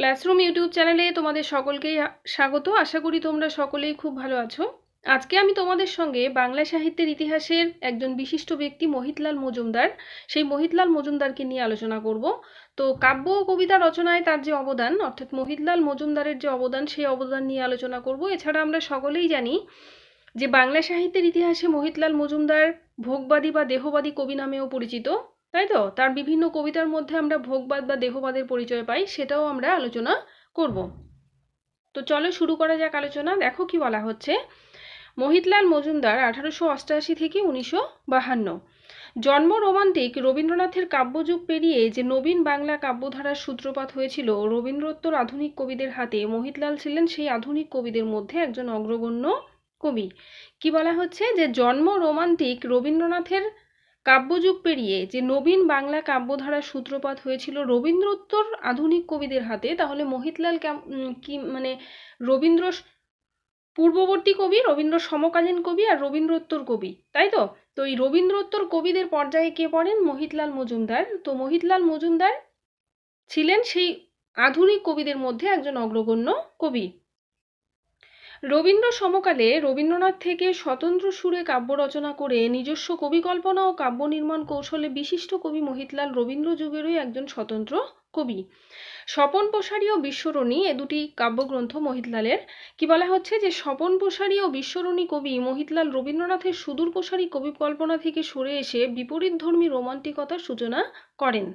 classroom YouTube চ্যানেলে তোমাদের সকলকেই স্বাগত আশা করি তোমরা সকলেই খুব ভালো আছো আজকে আমি তোমাদের সঙ্গে বাংলা সাহিত্যের ইতিহাসের একজন বিশিষ্ট ব্যক্তি মহিতলাল মজুমদার সেই মহিতলাল মজুমদারকে নিয়ে আলোচনা করব তো কাব্য ও কবিতা রচনায় তার যে অবদান অর্থাৎ মহিতলাল মজুমদারের যে অবদান সেই অবদান নিয়ে আলোচনা করব এছাড়া আমরা সকলেই জানি যে বাংলা সাহিত্যের ইতিহাসে মহিতলাল মজুমদার ভোগবাদী বা দেহবাদী কবি নামেও পরিচিত তাই তো তার বিভিন্ন কবিতার মধ্যে আমরা ভোগবাদ বা দেহবাদের পরিচয় পাই সেটাও আমরা আলোচনা করব তো চলো শুরু করা যাক আলোচনা দেখো কি বলা হচ্ছে মোহিতলাল মজুমদার আঠারোশো অষ্টাশি থেকে উনিশশো বাহান্ন জন্ম রোমান্টিক রবীন্দ্রনাথের কাব্যযুগ পেরিয়ে যে নবীন বাংলা কাব্যধারার সূত্রপাত হয়েছিল রবীন্দ্রোত্তর আধুনিক কবিদের হাতে মোহিতলাল ছিলেন সেই আধুনিক কবিদের মধ্যে একজন অগ্রগণ্য কবি কি বলা হচ্ছে যে জন্ম রোমান্টিক রবীন্দ্রনাথের কাব্যযুগ পেরিয়ে যে নবীন বাংলা কাব্যধারার সূত্রপাত হয়েছিল রবীন্দ্রোত্তর আধুনিক কবিদের হাতে তাহলে মোহিতলাল কি মানে রবীন্দ্র পূর্ববর্তী কবি রবীন্দ্র সমকালীন কবি আর রবীন্দ্রোত্তর কবি তাই তো তো এই রবীন্দ্রোত্তর কবিদের পর্যায়ে কে পড়েন মোহিতলাল মজুমদার তো মোহিতলাল মজুমদার ছিলেন সেই আধুনিক কবিদের মধ্যে একজন অগ্রগণ্য কবি রবীন্দ্র সমকালে রবীন্দ্রনাথ থেকে স্বতন্ত্র সুরে কাব্য রচনা করে নিজস্ব কবিকল্পনা ও কাব্য নির্মাণ কৌশলে বিশিষ্ট কবি মহিতলাল রবীন্দ্র যুগেরই একজন স্বতন্ত্র কবি স্বপন প্রসারী ও বিশ্বরণী এ দুটি কাব্যগ্রন্থ মহিতলালের কি বলা হচ্ছে যে স্বপন প্রসারী ও বিশ্বরণী কবি মহিতলাল রবীন্দ্রনাথের সুদূর প্রসারী কবি কল্পনা থেকে সরে এসে বিপরীত ধর্মী রোমান্টিকতার সূচনা করেন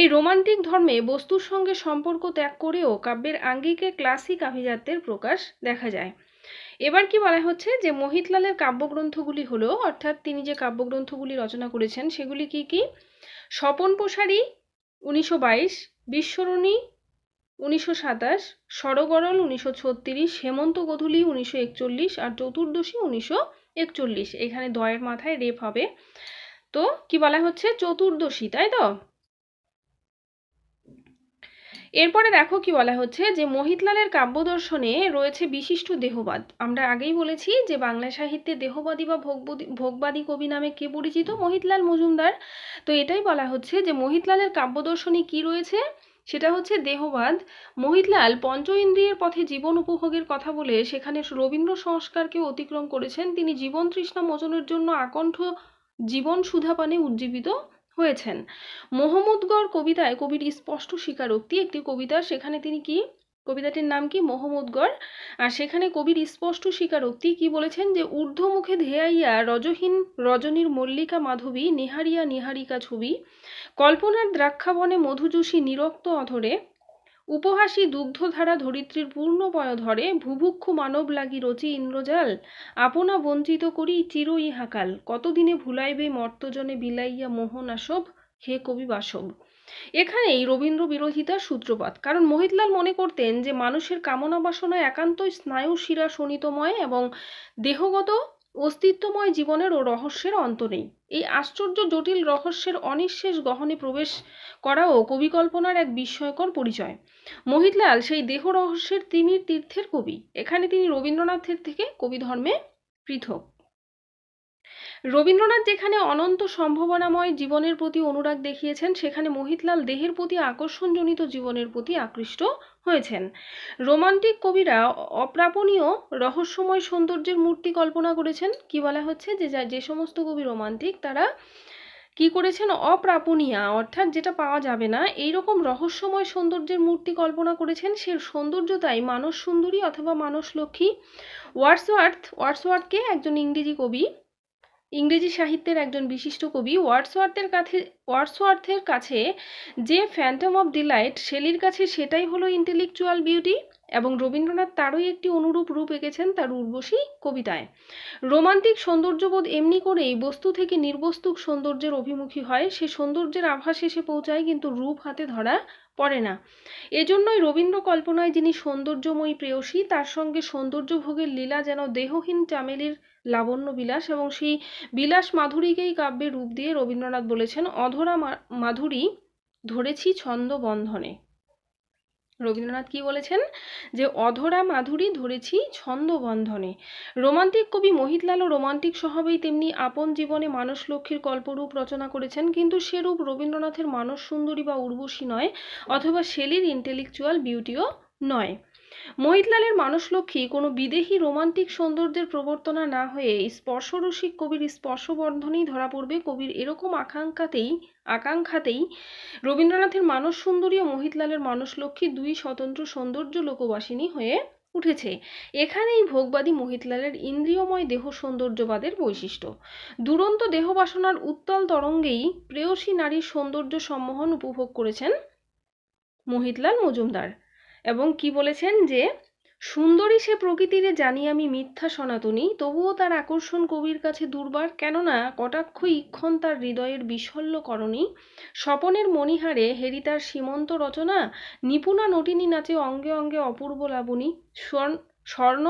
এই রোমান্টিক ধর্মে বস্তুর সঙ্গে সম্পর্ক ত্যাগ করেও কাব্যের আঙ্গিকে ক্লাসিক আভিজাত্যের প্রকাশ দেখা যায় এবার কি বলা হচ্ছে যে মহিতলালের কাব্যগ্রন্থগুলি হলো অর্থাৎ তিনি যে কাব্যগ্রন্থগুলি রচনা করেছেন সেগুলি কি কি স্বপন প্রসারী উনিশশো বাইশ বিশ্বরণী উনিশশো সাতাশ সরগরল উনিশশো ছত্রিশ হেমন্ত গধুলি উনিশশো একচল্লিশ আর চতুর্দশী উনিশশো একচল্লিশ এখানে দয়ের মাথায় রেপ হবে তো কি বলা হচ্ছে চতুর্দশী তাই তো এরপরে দেখো কি বলা হচ্ছে যে মহিতলালের কাব্যদর্শনে রয়েছে বিশিষ্ট দেহবাদ আমরা আগেই বলেছি যে বাংলা সাহিত্যে দেহবাদী বা ভোগবাদী ভোগবাদী কবি নামে কে পরিচিত মহিতলাল মজুমদার তো এটাই বলা হচ্ছে যে মোহিতলালের কাব্যদর্শনে কি রয়েছে সেটা হচ্ছে দেহবাদ মোহিতলাল পঞ্চ ইন্দ্রিয়ের পথে জীবন উপভোগের কথা বলে সেখানে রবীন্দ্র সংস্কারকে অতিক্রম করেছেন তিনি জীবন তৃষ্ণা মোচনের জন্য আকণ্ঠ জীবন সুধাপানে উজ্জীবিত হয়েছেন মোহাম্মদগড় কবিতায় কবির স্পষ্ট স্বীকারোক্তি একটি কবিতা সেখানে তিনি কি কবিতাটির নাম কি মোহাম্মদগড় আর সেখানে কবির স্পষ্ট স্বীকারোক্তি কি বলেছেন যে ঊর্ধ্বমুখে ধেয়াইয়া রজহীন রজনীর মল্লিকা মাধবী নিহারিয়া নিহারিকা ছবি কল্পনার দ্রাক্ষাবনে মধুযোশী নিরক্ত অধরে উপহাসী দুগ্ধধারা ধরিত্রীর পূর্ণ পয়ধরে ভুভুক্ষ মানব লাগি রচি ইন্দ্রজাল আপনা বঞ্চিত করি চির ইহাকাল কতদিনে ভুলাইবে মর্তজনে বিলাইয়া আসব হে কবি বাসব এখানেই রবীন্দ্র বিরোধিতার সূত্রপাত কারণ মোহিতলাল মনে করতেন যে মানুষের কামনা বাসনা একান্তই স্নায়ু শিরা শোণিতময় এবং দেহগত অস্তিত্বময় জীবনের ও রহস্যের অন্ত নেই এই আশ্চর্য জটিল রহস্যের অনিঃশেষ গহনে প্রবেশ করাও কবিকল্পনার এক বিস্ময়কর পরিচয় মহিতলাল সেই দেহ রহস্যের তিমির তীর্থের কবি এখানে তিনি রবীন্দ্রনাথের থেকে কবি ধর্মে পৃথক রবীন্দ্রনাথ যেখানে অনন্ত সম্ভাবনাময় জীবনের প্রতি অনুরাগ দেখিয়েছেন সেখানে মোহিতলাল দেহের প্রতি আকর্ষণজনিত জীবনের প্রতি আকৃষ্ট হয়েছেন রোমান্টিক কবিরা অপ্রাপণীয় রহস্যময় সৌন্দর্যের মূর্তি কল্পনা করেছেন কি বলা হচ্ছে যে যে সমস্ত কবি রোমান্টিক তারা কি করেছেন অপ্রাপণীয়া অর্থাৎ যেটা পাওয়া যাবে না এই রকম রহস্যময় সৌন্দর্যের মূর্তি কল্পনা করেছেন সে সৌন্দর্যতাই মানস সুন্দরী অথবা মানস লক্ষ্মী ওয়ার্ডসওয়ার্থ ওয়ার্ডসওয়ার্থকে একজন ইংরেজি কবি ইংরেজি সাহিত্যের একজন বিশিষ্ট কবি ওয়ার্ডসওয়ার্থের কাছে ওয়ার্ডসওয়ার্থের কাছে যে ফ্যান্টম অব ডিলাইট শেলির কাছে সেটাই হলো ইন্টেলেকচুয়াল বিউটি এবং রবীন্দ্রনাথ তারই একটি অনুরূপ রূপ এঁকেছেন তার উর্বশী কবিতায় রোমান্টিক সৌন্দর্যবোধ এমনি করেই বস্তু থেকে নির্বস্তুক সৌন্দর্যের অভিমুখী হয় সে সৌন্দর্যের আভাসে এসে পৌঁছায় কিন্তু রূপ হাতে ধরা পড়ে না এজন্যই রবীন্দ্র কল্পনায় যিনি সৌন্দর্যময়ী প্রেয়সী তার সঙ্গে সৌন্দর্যভোগের লীলা যেন দেহহীন চামেলির লাবণ্য বিলাস এবং সেই বিলাস মাধুরীকেই কাব্যে রূপ দিয়ে রবীন্দ্রনাথ বলেছেন অধরা মাধুরী ধরেছি ছন্দ বন্ধনে রবীন্দ্রনাথ কি বলেছেন যে অধরা মাধুরী ধরেছি ছন্দবন্ধনে রোমান্টিক কবি মোহিতলালও রোমান্টিক স্বভাবেই তেমনি আপন জীবনে মানস লক্ষ্মীর কল্পরূপ রচনা করেছেন কিন্তু সেরূপ রবীন্দ্রনাথের মানস সুন্দরী বা উর্বশী নয় অথবা শেলির ইন্টেলেকচুয়াল বিউটিও নয় মহিতলালের মানসলক্ষ্মী কোনো বিদেহী রোমান্টিক সৌন্দর্যের প্রবর্তনা না হয়ে স্পর্শরসিক কবির স্পর্শবর্ধনেই ধরা পড়বে কবির এরকম আকাঙ্ক্ষাতেই আকাঙ্ক্ষাতেই রবীন্দ্রনাথের মানস সুন্দরী ও মহিতলালের মানসলক্ষ্মী দুই স্বতন্ত্র সৌন্দর্য লোকবাসিনী হয়ে উঠেছে এখানেই ভোগবাদী মহিতলালের ইন্দ্রিয়ময় দেহ সৌন্দর্যবাদের বৈশিষ্ট্য দুরন্ত দেহবাসনার উত্তল তরঙ্গেই প্রেয়সী নারীর সৌন্দর্য সম্মোহন উপভোগ করেছেন মহিতলাল মজুমদার এবং কি বলেছেন যে সুন্দরী সে প্রকৃতিরে জানি আমি মিথ্যা সনাতনী তবুও তার আকর্ষণ কবির কাছে দুর্বার কেননা কটাক্ষ ইক্ষণ তার হৃদয়ের বিশল্য করণী স্বপনের মণিহারে হেরি তার সীমন্ত রচনা নিপুণা নটিনী নাচে অঙ্গে অঙ্গে অপূর্ব লাবণী স্বর্ণ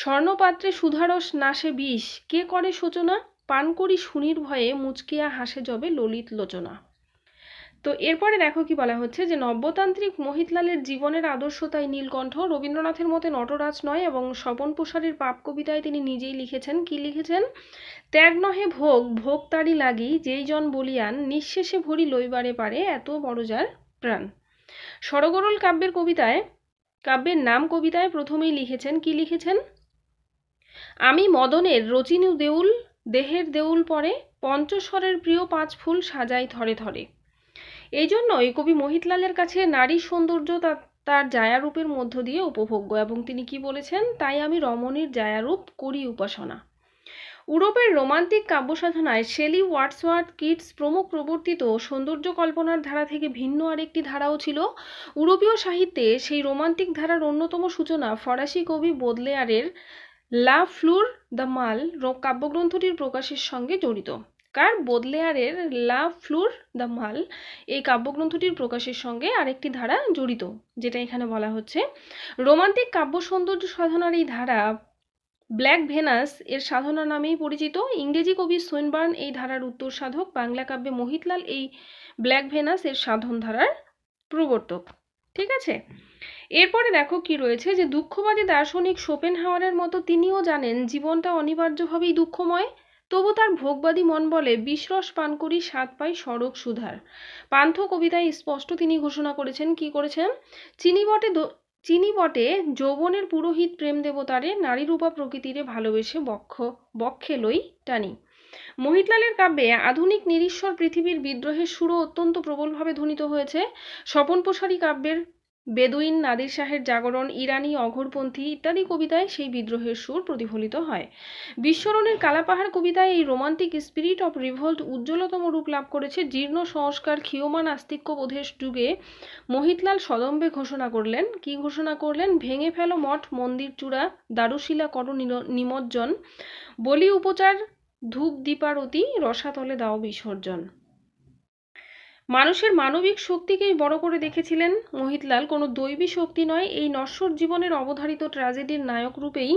স্বর্ণপাত্রে সুধারস নাশে বিষ কে করে সূচনা পান করি শুনির ভয়ে মুচকিয়া হাসে জবে ললিত লোচনা তো এরপরে দেখো কি বলা হচ্ছে যে নব্যতান্ত্রিক মহিতলালের জীবনের আদর্শ তাই নীলকণ্ঠ রবীন্দ্রনাথের মতে নটরাজ নয় এবং স্বপন প্রসারীর পাপ কবিতায় তিনি নিজেই লিখেছেন কি লিখেছেন ত্যাগ নহে ভোগ ভোগ তারি লাগি যেই জন বলিয়ান নিঃশেষে ভরি লইবারে পারে এত বড় যার প্রাণ সরগরল কাব্যের কবিতায় কাব্যের নাম কবিতায় প্রথমেই লিখেছেন কি লিখেছেন আমি মদনের রচিনী দেউল দেহের দেউল পরে পঞ্চস্বরের প্রিয় পাঁচ ফুল সাজাই থরে থরে এই জন্যই কবি মহিতলালের কাছে নারী সৌন্দর্য তার জায়ারূপের মধ্য দিয়ে উপভোগ্য এবং তিনি কি বলেছেন তাই আমি রমণীর জায়ারূপ করি উপাসনা ইউরোপের রোমান্টিক কাব্যসাধনায় শেলি ওয়াটসওয়ার্থ কিটস প্রমুখ প্রবর্তিত সৌন্দর্য কল্পনার ধারা থেকে ভিন্ন আরেকটি ধারাও ছিল ইউরোপীয় সাহিত্যে সেই রোমান্টিক ধারার অন্যতম সূচনা ফরাসি কবি বোদলেয়ারের লা ফ্লুর দ্য মাল কাব্যগ্রন্থটির প্রকাশের সঙ্গে জড়িত কার বোদলেয়ারের লা ফ্লুর দ্য মাল এই কাব্যগ্রন্থটির প্রকাশের সঙ্গে আরেকটি ধারা জড়িত যেটা এখানে বলা হচ্ছে রোমান্টিক কাব্য সৌন্দর্য সাধনার এই ধারা ব্ল্যাক ভেনাস এর সাধনা নামেই পরিচিত ইংরেজি কবি সুইনবার্ন এই ধারার উত্তর সাধক বাংলা কাব্যে মোহিতলাল এই ব্ল্যাক ভেনাস এর সাধন ধারার প্রবর্তক ঠিক আছে এরপরে দেখো কি রয়েছে যে দুঃখবাদী দার্শনিক শোপেন হাওয়ারের মতো তিনিও জানেন জীবনটা অনিবার্যভাবেই দুঃখময় তবু তার ভোগবাদী মন বলে বিশ্রস পান করি স্বাদ পাই সড়ক সুধার পান্থ কবিতায় স্পষ্ট তিনি ঘোষণা করেছেন কি করেছেন চিনিবটে চিনি বটে যৌবনের পুরোহিত প্রেম দেবতারে নারী রূপা প্রকৃতিরে ভালোবেসে বক্ষ বক্ষে লই টানি মহিতলালের কাব্যে আধুনিক নিরীশ্বর পৃথিবীর বিদ্রোহের সুরও অত্যন্ত প্রবলভাবে ধ্বনিত হয়েছে স্বপন প্রসারী কাব্যের বেদুইন নাদির শাহের জাগরণ ইরানি অঘরপন্থী ইত্যাদি কবিতায় সেই বিদ্রোহের সুর প্রতিফলিত হয় বিস্মরণের কালাপাহাড় কবিতায় এই রোমান্টিক স্পিরিট অফ রিভোল্ট উজ্জ্বলতম রূপ লাভ করেছে জীর্ণ সংস্কার ক্ষীয়মান আস্তিক্যবোধের যুগে মোহিতলাল সদম্বে ঘোষণা করলেন কি ঘোষণা করলেন ভেঙে ফেলো মঠ মন্দির চূড়া দারুশিলা কর নিমজ্জন বলি উপচার ধূপ দীপারতি রসাতলে দাও বিসর্জন মানুষের মানবিক শক্তিকেই বড় করে দেখেছিলেন মোহিতলাল কোনো দৈবী শক্তি নয় এই নশ্বর জীবনের অবধারিত ট্র্যাজেডির নায়ক রূপেই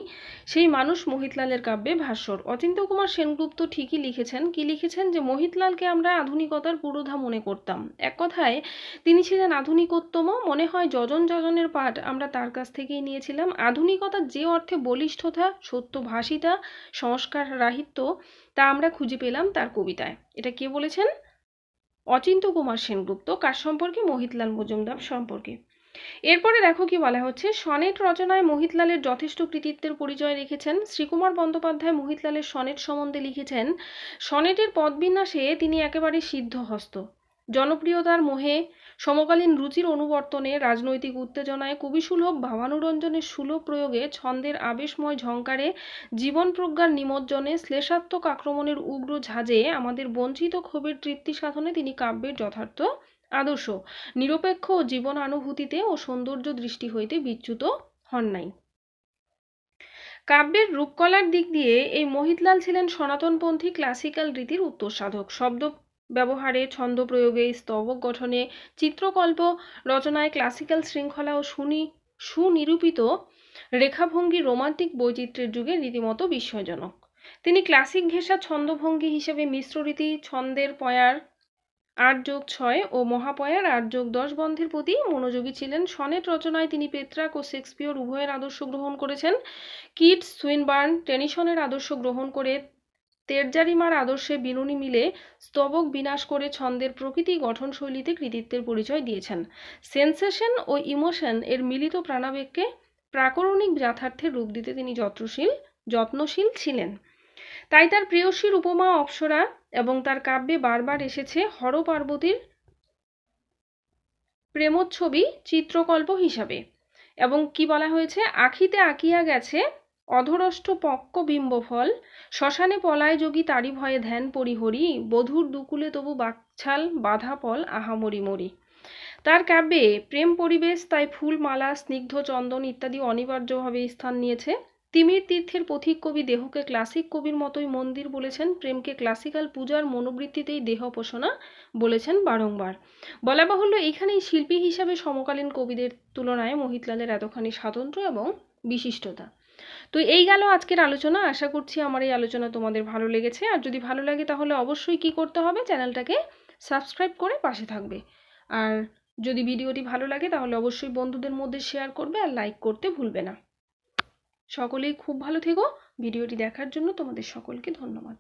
সেই মানুষ মোহিতলালের কাব্যে ভাস্বর অচিন্ত্য কুমার সেনগুপ্ত ঠিকই লিখেছেন কি লিখেছেন যে মোহিতলালকে আমরা আধুনিকতার পুরোধা মনে করতাম এক কথায় তিনি ছিলেন আধুনিকোত্তম মনে হয় যজন যজনের পাঠ আমরা তার কাছ থেকেই নিয়েছিলাম আধুনিকতার যে অর্থে বলিষ্ঠতা সত্যভাষিতা সংস্কার রাহিত্য তা আমরা খুঁজে পেলাম তার কবিতায় এটা কে বলেছেন অচিন্ত কুমার সেনগুপ্ত কার সম্পর্কে মোহিতলাল মজুমদার সম্পর্কে এরপরে দেখো কি বলা হচ্ছে সনেট রচনায় মোহিতলালের যথেষ্ট কৃতিত্বের পরিচয় রেখেছেন শ্রীকুমার বন্দ্যোপাধ্যায় মোহিতলালের সনেট সম্বন্ধে লিখেছেন সনেটের পদবিন্যাসে তিনি একেবারে সিদ্ধহস্ত জনপ্রিয়তার মোহে সমকালীন রুচির অনুবর্তনে রাজনৈতিক উত্তেজনায় কবিসুলভ ভাবানুরঞ্জনের সুলভ প্রয়োগে ছন্দের আবেশময় ঝঙ্কারে জীবন প্রজ্ঞার নিমজ্জনে শ্লেষাত্মক আক্রমণের উগ্র ঝাঁজে আমাদের বঞ্চিত ক্ষোভের তৃপ্তি সাধনে তিনি কাব্যের যথার্থ আদর্শ নিরপেক্ষ ও জীবনানুভূতিতে ও সৌন্দর্য দৃষ্টি হইতে বিচ্যুত হন নাই কাব্যের রূপকলার দিক দিয়ে এই মহিতলাল ছিলেন সনাতনপন্থী ক্লাসিক্যাল রীতির উত্তর সাধক শব্দ ব্যবহারে ছন্দ প্রয়োগে স্তবক গঠনে চিত্রকল্প রচনায় ক্লাসিক্যাল শৃঙ্খলা ও সুনি সুনিরূপিত রেখাভঙ্গি রোমান্টিক বৈচিত্র্যের যুগে রীতিমতো বিস্ময়জনক তিনি ক্লাসিক ঘেঁষা ছন্দভঙ্গি হিসেবে মিশ্র রীতি ছন্দের পয়ার আট যোগ ছয় ও মহাপয়ার আট যোগ দশ বন্ধের প্রতি মনোযোগী ছিলেন সনেট রচনায় তিনি পেত্রাক ও শেক্সপিয়র উভয়ের আদর্শ গ্রহণ করেছেন কিট সুইনবার্ন টেনিশনের আদর্শ গ্রহণ করে তেরজারিমার আদর্শে বিনুনি মিলে স্তবক বিনাশ করে ছন্দের প্রকৃতি গঠনশৈলীতে কৃতিত্বের পরিচয় দিয়েছেন সেন্সেশন ও ইমোশন এর মিলিত প্রাণাবেগকে প্রাকরণিক যথার্থের রূপ দিতে তিনি যত্নশীল যত্নশীল ছিলেন তাই তার প্রেয়সীর উপমা অপ্সরা এবং তার কাব্যে বারবার এসেছে হর পার্বতীর প্রেমোচ্ছবি চিত্রকল্প হিসাবে এবং কি বলা হয়েছে আখিতে আঁকিয়া গেছে অধরষ্ট পক্ক বিম্বফল শ্মশানে পলায় যোগী তারি ভয়ে ধ্যান পরিহরি বধুর দুকুলে তবু বাকছাল বাধা পল আহামরি মরি তার কাব্যে প্রেম পরিবেশ তাই ফুল মালা স্নিগ্ধ চন্দন ইত্যাদি অনিবার্যভাবে স্থান নিয়েছে তিমির তীর্থের পথিক কবি দেহকে ক্লাসিক কবির মতোই মন্দির বলেছেন প্রেমকে ক্লাসিক্যাল পূজার মনোবৃত্তিতেই দেহ পোষণা বলেছেন বারংবার বলা বাহুল্য এখানেই শিল্পী হিসাবে সমকালীন কবিদের তুলনায় মোহিতলালের এতখানি স্বাতন্ত্র্য এবং বিশিষ্টতা তো এই গেল আজকের আলোচনা আশা করছি আমার এই আলোচনা তোমাদের ভালো লেগেছে আর যদি ভালো লাগে তাহলে অবশ্যই কি করতে হবে চ্যানেলটাকে সাবস্ক্রাইব করে পাশে থাকবে আর যদি ভিডিওটি ভালো লাগে তাহলে অবশ্যই বন্ধুদের মধ্যে শেয়ার করবে আর লাইক করতে ভুলবে না সকলেই খুব ভালো থেকো ভিডিওটি দেখার জন্য তোমাদের সকলকে ধন্যবাদ